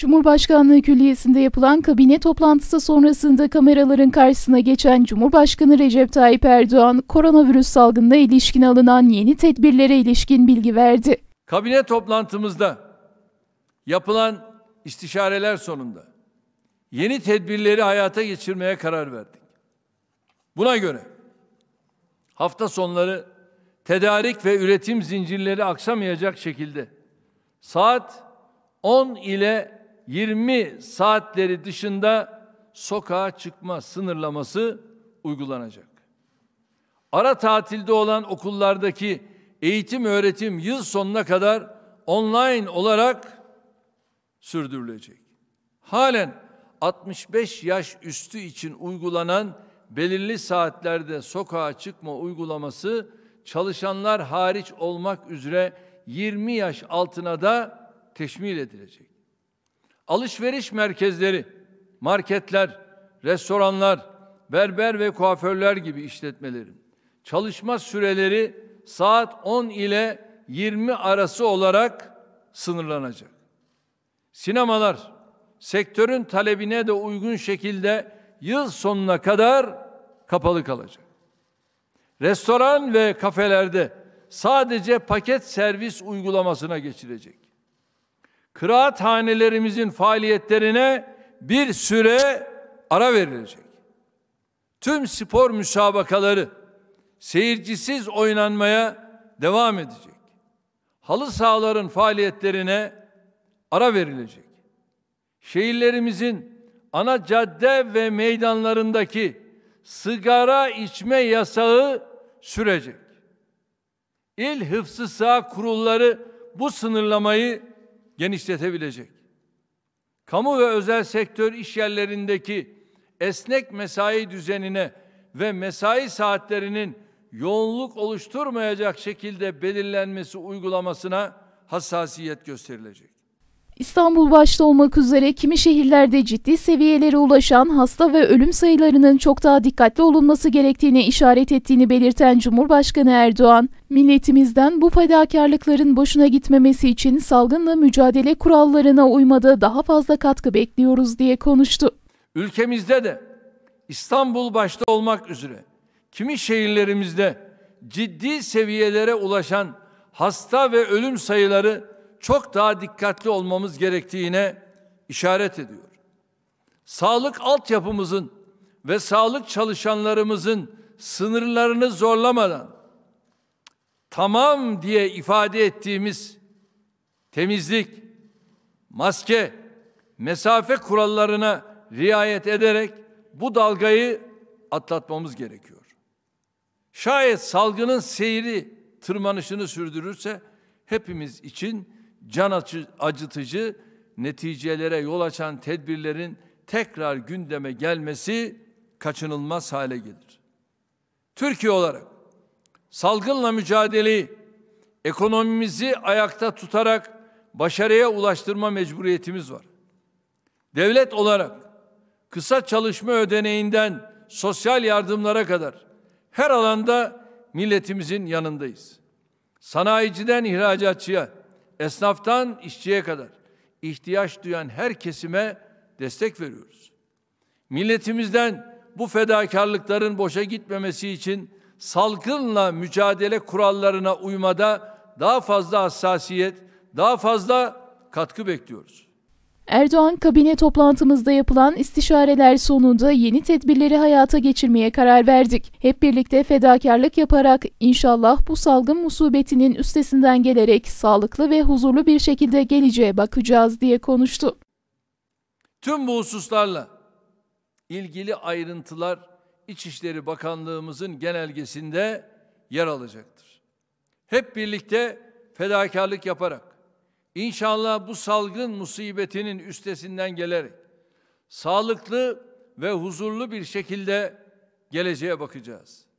Cumhurbaşkanlığı Külliyesi'nde yapılan kabine toplantısı sonrasında kameraların karşısına geçen Cumhurbaşkanı Recep Tayyip Erdoğan, koronavirüs salgınına ilişkin alınan yeni tedbirlere ilişkin bilgi verdi. Kabine toplantımızda yapılan istişareler sonunda yeni tedbirleri hayata geçirmeye karar verdik. Buna göre hafta sonları tedarik ve üretim zincirleri aksamayacak şekilde saat 10 ile 20 saatleri dışında sokağa çıkma sınırlaması uygulanacak. Ara tatilde olan okullardaki eğitim öğretim yıl sonuna kadar online olarak sürdürülecek. Halen 65 yaş üstü için uygulanan belirli saatlerde sokağa çıkma uygulaması çalışanlar hariç olmak üzere 20 yaş altına da teşmil edilecek alışveriş merkezleri, marketler, restoranlar, berber ve kuaförler gibi işletmelerin çalışma süreleri saat 10 ile 20 arası olarak sınırlanacak. Sinemalar sektörün talebine de uygun şekilde yıl sonuna kadar kapalı kalacak. Restoran ve kafelerde sadece paket servis uygulamasına geçilecek kıraathanelerimizin faaliyetlerine bir süre ara verilecek. Tüm spor müsabakaları seyircisiz oynanmaya devam edecek. Halı sahaların faaliyetlerine ara verilecek. Şehirlerimizin ana cadde ve meydanlarındaki sigara içme yasağı sürecek. İl hıfzı sağ kurulları bu sınırlamayı genişletebilecek. Kamu ve özel sektör işyerlerindeki esnek mesai düzenine ve mesai saatlerinin yoğunluk oluşturmayacak şekilde belirlenmesi uygulamasına hassasiyet gösterilecek. İstanbul başta olmak üzere kimi şehirlerde ciddi seviyelere ulaşan hasta ve ölüm sayılarının çok daha dikkatli olunması gerektiğine işaret ettiğini belirten Cumhurbaşkanı Erdoğan, milletimizden bu fedakarlıkların boşuna gitmemesi için salgınla mücadele kurallarına uymada daha fazla katkı bekliyoruz diye konuştu. Ülkemizde de İstanbul başta olmak üzere kimi şehirlerimizde ciddi seviyelere ulaşan hasta ve ölüm sayıları çok daha dikkatli olmamız gerektiğine işaret ediyor. Sağlık altyapımızın ve sağlık çalışanlarımızın sınırlarını zorlamadan tamam diye ifade ettiğimiz temizlik, maske, mesafe kurallarına riayet ederek bu dalgayı atlatmamız gerekiyor. Şayet salgının seyri tırmanışını sürdürürse hepimiz için can acıtıcı neticelere yol açan tedbirlerin tekrar gündeme gelmesi kaçınılmaz hale gelir. Türkiye olarak salgınla mücadeleyi ekonomimizi ayakta tutarak başarıya ulaştırma mecburiyetimiz var. Devlet olarak kısa çalışma ödeneğinden sosyal yardımlara kadar her alanda milletimizin yanındayız. Sanayiciden ihracatçıya, Esnaftan işçiye kadar ihtiyaç duyan her kesime destek veriyoruz. Milletimizden bu fedakarlıkların boşa gitmemesi için salkınla mücadele kurallarına uymada daha fazla hassasiyet, daha fazla katkı bekliyoruz. Erdoğan kabine toplantımızda yapılan istişareler sonunda yeni tedbirleri hayata geçirmeye karar verdik. Hep birlikte fedakarlık yaparak inşallah bu salgın musibetinin üstesinden gelerek sağlıklı ve huzurlu bir şekilde geleceğe bakacağız diye konuştu. Tüm bu hususlarla ilgili ayrıntılar İçişleri Bakanlığımızın genelgesinde yer alacaktır. Hep birlikte fedakarlık yaparak İnşallah bu salgın musibetinin üstesinden gelerek sağlıklı ve huzurlu bir şekilde geleceğe bakacağız.